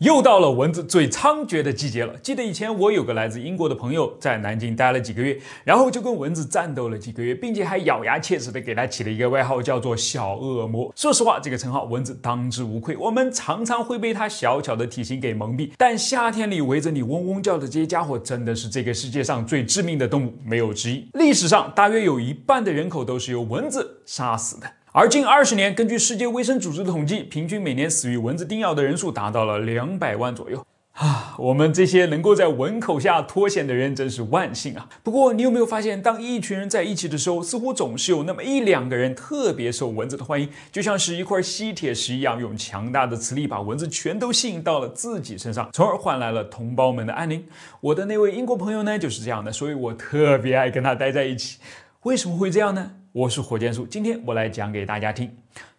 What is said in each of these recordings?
又到了蚊子最猖獗的季节了。记得以前我有个来自英国的朋友在南京待了几个月，然后就跟蚊子战斗了几个月，并且还咬牙切齿的给他起了一个外号，叫做“小恶魔”。说实话，这个称号蚊子当之无愧。我们常常会被它小巧的体型给蒙蔽，但夏天里围着你嗡嗡叫的这些家伙，真的是这个世界上最致命的动物，没有之一。历史上，大约有一半的人口都是由蚊子杀死的。而近二十年，根据世界卫生组织的统计，平均每年死于蚊子叮咬的人数达到了两百万左右啊！我们这些能够在蚊口下脱险的人真是万幸啊！不过，你有没有发现，当一群人在一起的时候，似乎总是有那么一两个人特别受蚊子的欢迎，就像是一块吸铁石一样，用强大的磁力把蚊子全都吸引到了自己身上，从而换来了同胞们的安宁。我的那位英国朋友呢，就是这样的，所以我特别爱跟他待在一起。为什么会这样呢？我是火箭叔，今天我来讲给大家听。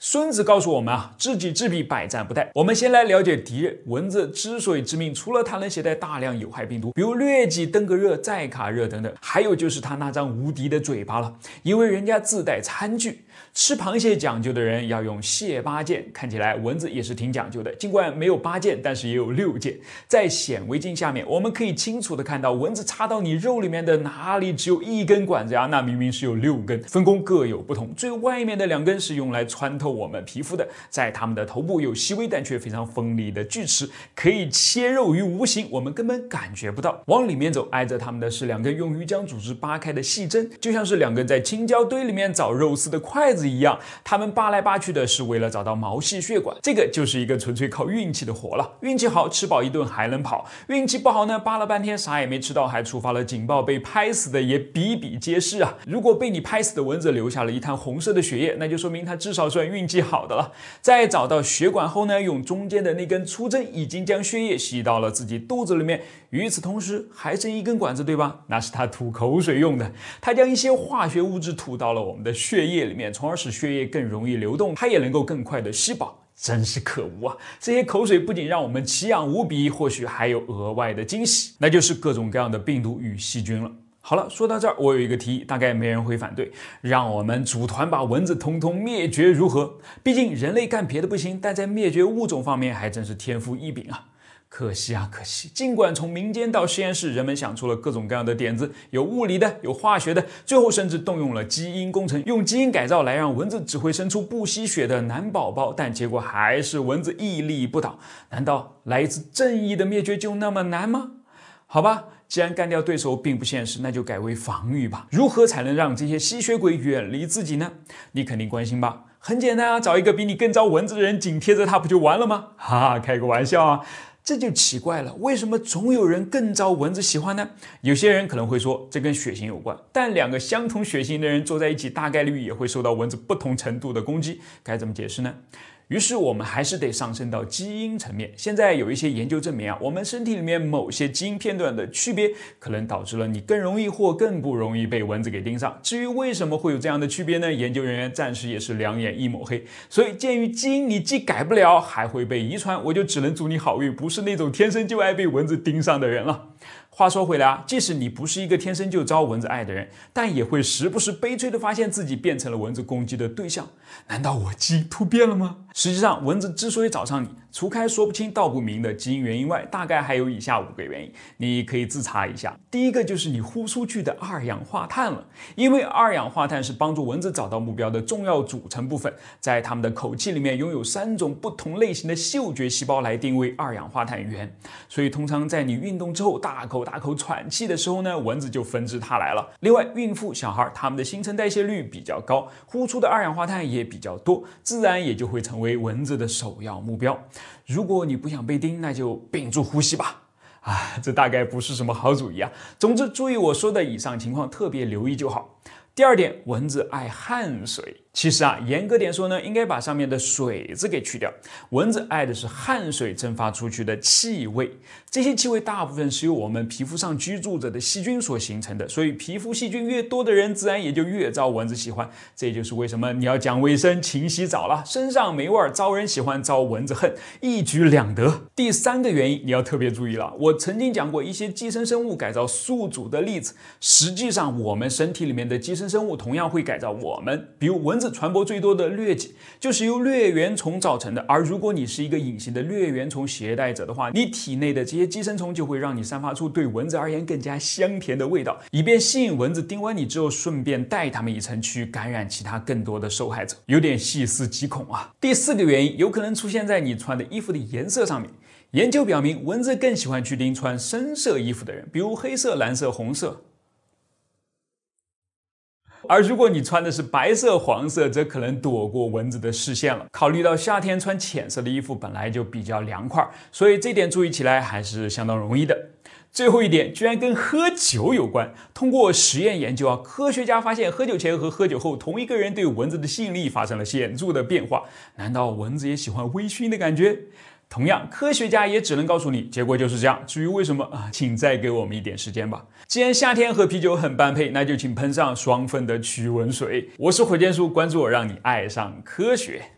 孙子告诉我们啊，知己知彼，百战不殆。我们先来了解敌人。蚊子之所以致命，除了它能携带大量有害病毒，比如疟疾、登革热、寨卡热等等，还有就是它那张无敌的嘴巴了，因为人家自带餐具。吃螃蟹讲究的人要用蟹八件，看起来蚊子也是挺讲究的。尽管没有八件，但是也有六件。在显微镜下面，我们可以清楚的看到，蚊子插到你肉里面的哪里只有一根管子呀？那明明是有六根，分工各有不同。最外面的两根是用来穿透。我们皮肤的，在它们的头部有细微但却非常锋利的锯齿，可以切肉于无形，我们根本感觉不到。往里面走，挨着它们的是两根用于将组织扒开的细针，就像是两根在青椒堆里面找肉丝的筷子一样。它们扒来扒去的是为了找到毛细血管，这个就是一个纯粹靠运气的活了。运气好吃饱一顿还能跑，运气不好呢，扒了半天啥也没吃到，还触发了警报，被拍死的也比比皆是啊。如果被你拍死的蚊子留下了一滩红色的血液，那就说明它至少算运。运气好的了，在找到血管后呢，用中间的那根粗针已经将血液吸到了自己肚子里面。与此同时，还剩一根管子，对吧？那是他吐口水用的。他将一些化学物质吐到了我们的血液里面，从而使血液更容易流动，它也能够更快的吸饱。真是可恶啊！这些口水不仅让我们奇痒无比，或许还有额外的惊喜，那就是各种各样的病毒与细菌了。好了，说到这儿，我有一个提议，大概没人会反对，让我们组团把蚊子通通灭绝，如何？毕竟人类干别的不行，但在灭绝物种方面还真是天赋异禀啊！可惜啊可惜，尽管从民间到实验室，人们想出了各种各样的点子，有物理的，有化学的，最后甚至动用了基因工程，用基因改造来让蚊子只会生出不吸血的男宝宝，但结果还是蚊子屹立不倒。难道来一次正义的灭绝就那么难吗？好吧，既然干掉对手并不现实，那就改为防御吧。如何才能让这些吸血鬼远离自己呢？你肯定关心吧？很简单啊，找一个比你更招蚊子的人，紧贴着他不就完了吗？哈哈，开个玩笑啊。这就奇怪了，为什么总有人更招蚊子喜欢呢？有些人可能会说，这跟血型有关。但两个相同血型的人坐在一起，大概率也会受到蚊子不同程度的攻击，该怎么解释呢？于是我们还是得上升到基因层面。现在有一些研究证明啊，我们身体里面某些基因片段的区别，可能导致了你更容易或更不容易被蚊子给盯上。至于为什么会有这样的区别呢？研究人员暂时也是两眼一抹黑。所以，鉴于基因你既改不了，还会被遗传，我就只能祝你好运，不是那种天生就爱被蚊子盯上的人了。话说回来啊，即使你不是一个天生就招蚊子爱的人，但也会时不时悲催地发现自己变成了蚊子攻击的对象。难道我基因突变了吗？实际上，蚊子之所以找上你，除开说不清道不明的基因原因外，大概还有以下五个原因，你可以自查一下。第一个就是你呼出去的二氧化碳了，因为二氧化碳是帮助蚊子找到目标的重要组成部分，在它们的口气里面拥有三种不同类型的嗅觉细胞来定位二氧化碳源，所以通常在你运动之后大口。大口喘气的时候呢，蚊子就纷至沓来了。另外，孕妇、小孩他们的新陈代谢率比较高，呼出的二氧化碳也比较多，自然也就会成为蚊子的首要目标。如果你不想被叮，那就屏住呼吸吧。啊，这大概不是什么好主意啊。总之，注意我说的以上情况，特别留意就好。第二点，蚊子爱汗水。其实啊，严格点说呢，应该把上面的“水”字给去掉。蚊子爱的是汗水蒸发出去的气味，这些气味大部分是由我们皮肤上居住着的细菌所形成的。所以，皮肤细菌越多的人，自然也就越招蚊子喜欢。这也就是为什么你要讲卫生、勤洗澡了，身上没味儿，招人喜欢，招蚊子恨，一举两得。第三个原因，你要特别注意了。我曾经讲过一些寄生生物改造宿主的例子，实际上，我们身体里面的寄生生物同样会改造我们，比如蚊。子传播最多的疟疾就是由疟原虫造成的，而如果你是一个隐形的疟原虫携带者的话，你体内的这些寄生虫就会让你散发出对蚊子而言更加香甜的味道，以便吸引蚊子叮完你之后，顺便带它们一程去感染其他更多的受害者，有点细思极恐啊。第四个原因有可能出现在你穿的衣服的颜色上面，研究表明蚊子更喜欢去叮穿深色衣服的人，比如黑色、蓝色、红色。而如果你穿的是白色、黄色，则可能躲过蚊子的视线了。考虑到夏天穿浅色的衣服本来就比较凉快，所以这点注意起来还是相当容易的。最后一点，居然跟喝酒有关。通过实验研究啊，科学家发现喝酒前和喝酒后同一个人对蚊子的吸引力发生了显著的变化。难道蚊子也喜欢微醺的感觉？同样，科学家也只能告诉你，结果就是这样。至于为什么啊，请再给我们一点时间吧。既然夏天和啤酒很般配，那就请喷上双份的驱蚊水。我是火箭叔，关注我，让你爱上科学。